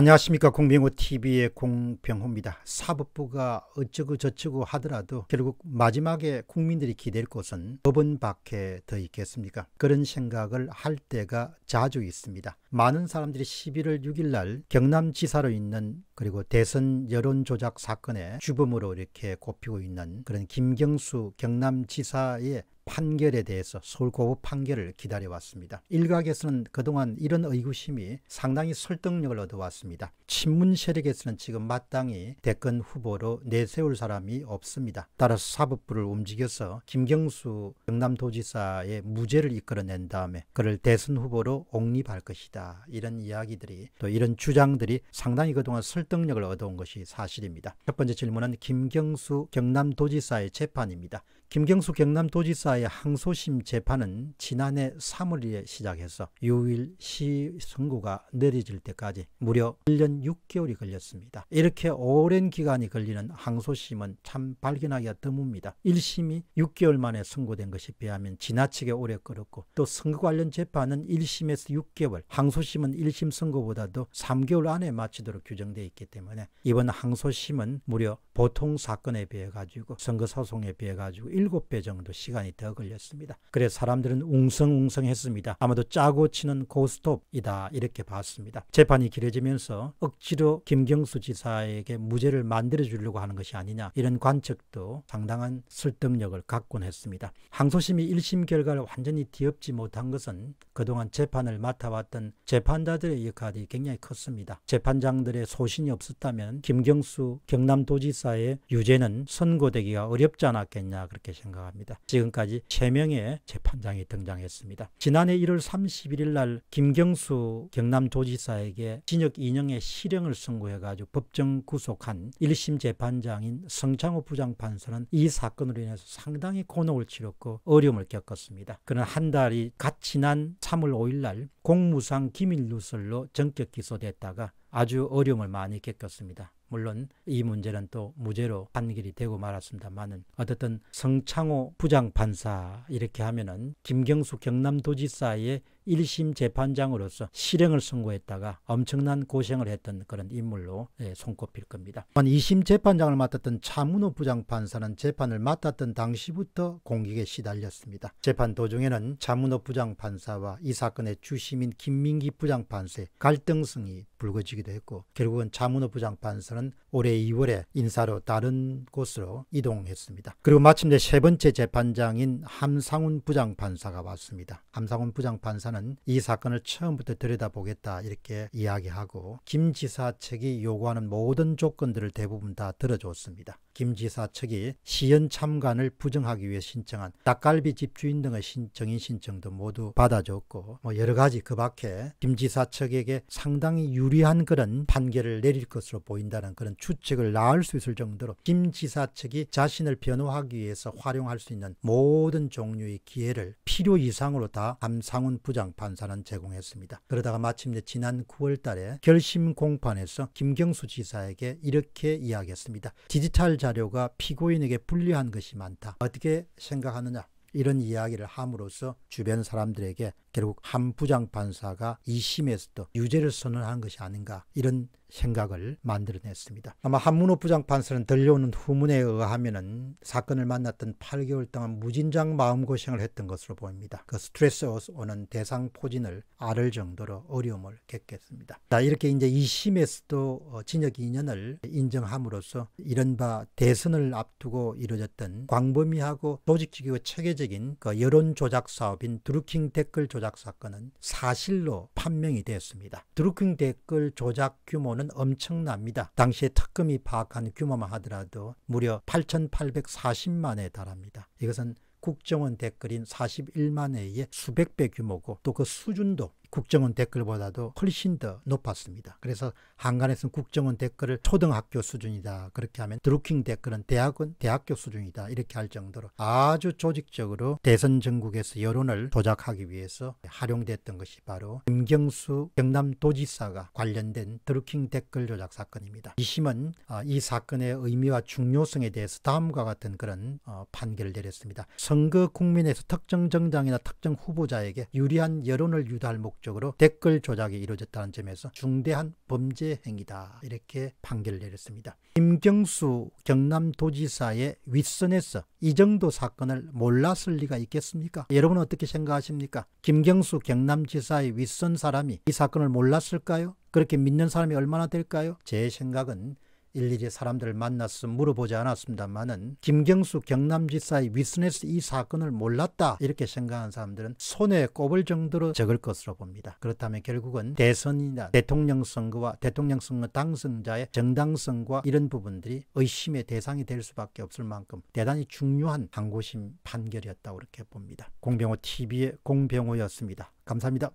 안녕하십니까 공병호TV의 공병호입니다. 사법부가 어쩌고 저쩌고 하더라도 결국 마지막에 국민들이 기댈 곳은 법원 밖에 더 있겠습니까? 그런 생각을 할 때가 자주 있습니다. 많은 사람들이 11월 6일 날 경남지사로 있는 그리고 대선 여론조작 사건의 주범으로 이렇게 꼽히고 있는 그런 김경수 경남지사의 판결에 대해서 서울고법 판결을 기다려왔습니다. 일각에서는 그동안 이런 의구심이 상당히 설득력을 얻어왔습니다. 친문 세력에서는 지금 마땅히 대권 후보로 내세울 사람이 없습니다. 따라서 사법부를 움직여서 김경수 경남도지사의 무죄를 이끌어낸 다음에 그를 대선 후보로 옹립할 것이다. 이런 이야기들이 또 이런 주장들이 상당히 그동안 설득력을 얻어온 것이 사실입니다. 첫 번째 질문은 김경수 경남도지사의 재판입니다. 김경수 경남도지사의 항소심 재판은 지난해 3월에 시작해서 6일시 선고가 내려질 때까지 무려 1년 6개월이 걸렸습니다. 이렇게 오랜 기간이 걸리는 항소심은 참 발견하기가 드뭅니다. 1심이 6개월 만에 선고된 것에 비하면 지나치게 오래 걸었고 또 선거 관련 재판은 1심에서 6개월, 항소심은 1심 선고보다도 3개월 안에 마치도록 규정되어 있기 때문에 이번 항소심은 무려 보통 사건에 비해 가지고 선거소송에 비해 가지고 7배 정도 시간이 더 걸렸습니다. 그래서 사람들은 웅성웅성했습니다. 아마도 짜고 치는 고스톱이다 이렇게 봤습니다. 재판이 길어지면서 억지로 김경수 지사에게 무죄를 만들어 주려고 하는 것이 아니냐 이런 관측도 상당한 설득력을 갖곤 했습니다. 항소심이 1심 결과를 완전히 뒤엎지 못한 것은 그동안 재판을 맡아왔던 재판자들의 역할이 굉장히 컸습니다. 재판장들의 소신이 없었다면 김경수 경남도지사의 유죄는 선고되기가 어렵지 않았겠냐 그렇게 그렇게 생각합니다. 지금까지 3명의 재판장이 등장했습니다. 지난해 1월 31일 날 김경수 경남조지사에게 징역 2년의 실형을 선고해가지고 법정 구속한 1심 재판장인 성창호 부장판사는 이 사건으로 인해서 상당히 고노를 치렀고 어려움을 겪었습니다. 그는 한 달이 갓 지난 3월 5일 날 공무상 기밀 누설로 전격 기소됐다가 아주 어려움을 많이 겪었습니다. 물론 이 문제는 또 무죄로 판결이 되고 말았습니다만은 어쨌든 성창호 부장판사 이렇게 하면은 김경수 경남도지사의 1심 재판장으로서 실형을 선고했다가 엄청난 고생을 했던 그런 인물로 예, 손꼽힐 겁니다. 2심 재판장을 맡았던 차문호 부장판사는 재판을 맡았던 당시부터 공격에 시달렸습니다. 재판 도중에는 차문호 부장판사와 이 사건의 주심인 김민기 부장판사의 갈등성이 불거지기도 했고 결국은 차문호 부장판사는 올해 2월에 인사로 다른 곳으로 이동했습니다. 그리고 마침내 세 번째 재판장인 함상훈 부장판사가 왔습니다. 함상훈 부장판사는 나는 이 사건을 처음부터 들여다보겠다 이렇게 이야기하고 김 지사 측이 요구하는 모든 조건들을 대부분 다 들어줬습니다. 김 지사 측이 시연 참관을 부정하기 위해 신청한 닭갈비 집주인 등의 신청인 신청도 모두 받아줬고 뭐 여러 가지 그 밖에 김 지사 측에게 상당히 유리한 그런 판결을 내릴 것으로 보인다는 그런 추측을 낳을 수 있을 정도로 김 지사 측이 자신을 변호하기 위해서 활용할 수 있는 모든 종류의 기회를 필요 이상으로 다 감상훈 부장 이상 판사는 제공했습니다. 그러다가 마침내 지난 9월 달에 결심 공판에서 김경수 지사에게 이렇게 이야기했습니다. 디지털 자료가 피고인에게 불리한 것이 많다. 어떻게 생각하느냐? 이런 이야기를 함으로써 주변 사람들에게 결국 한 부장판사가 2심에서도 유죄를 선언한 것이 아닌가 이런 생각을 만들어냈습니다. 아마 한문호 부장판사는 들려오는 후문에 의하면은 사건을 만났던 8개월 동안 무진장 마음고생을 했던 것으로 보입니다. 그 스트레스에서 오는 대상 포진을 앓을 정도로 어려움을 겪겠습니다. 자, 이렇게 이제 2심에서도 진역 어, 2년을 인정함으로써 이른바 대선을 앞두고 이루어졌던 광범위하고 조직적이고 체계적인 그 여론 조작 사업인 드루킹 댓글 조작 조작 사건은 사실로 판명이 되었습니다. 드루킹 댓글 조작 규모는 엄청납니다. 당시에 특검이 파악한 규모만 하더라도 무려 8,840만에 달합니다. 이것은 국정원 댓글인 41만회의 수백 배 규모고 또 그 수준도 국정원 댓글보다도 훨씬 더 높았습니다. 그래서 한간에서는 국정원 댓글을 초등학교 수준이다. 그렇게 하면 드루킹 댓글은 대학은 대학교 수준이다. 이렇게 할 정도로 아주 조직적으로 대선 전국에서 여론을 조작하기 위해서 활용됐던 것이 바로 김경수 경남도지사가 관련된 드루킹 댓글 조작 사건입니다. 이심은 어, 이 사건의 의미와 중요성에 대해서 다음과 같은 그런 어, 판결을 내렸습니다. 선거 국민에서 특정 정당이나 특정 후보자에게 유리한 여론을 유도할 목 목적으로 댓글 조작이 이루어졌다는 점에서 중대한 범죄 행위다 이렇게 판결을 내렸습니다. 김경수 경남도지사의 윗선에서 이 정도 사건을 몰랐을 리가 있겠습니까? 여러분 어떻게 생각하십니까? 김경수 경남지사의 윗선 사람이 이 사건을 몰랐을까요? 그렇게 믿는 사람이 얼마나 될까요? 제 생각은 일일이 사람들을 만나서 물어보지 않았습니다만은 김경수 경남지사의 위스네스 이 사건을 몰랐다 이렇게 생각한 사람들은 손에 꼽을 정도로 적을 것으로 봅니다. 그렇다면 결국은 대선이나 대통령 선거와 대통령 선거 당선자의 정당성과 이런 부분들이 의심의 대상이 될 수밖에 없을 만큼 대단히 중요한 항고심 판결이었다고 이렇게 봅니다. 공병호 TV의 공병호였습니다. 감사합니다.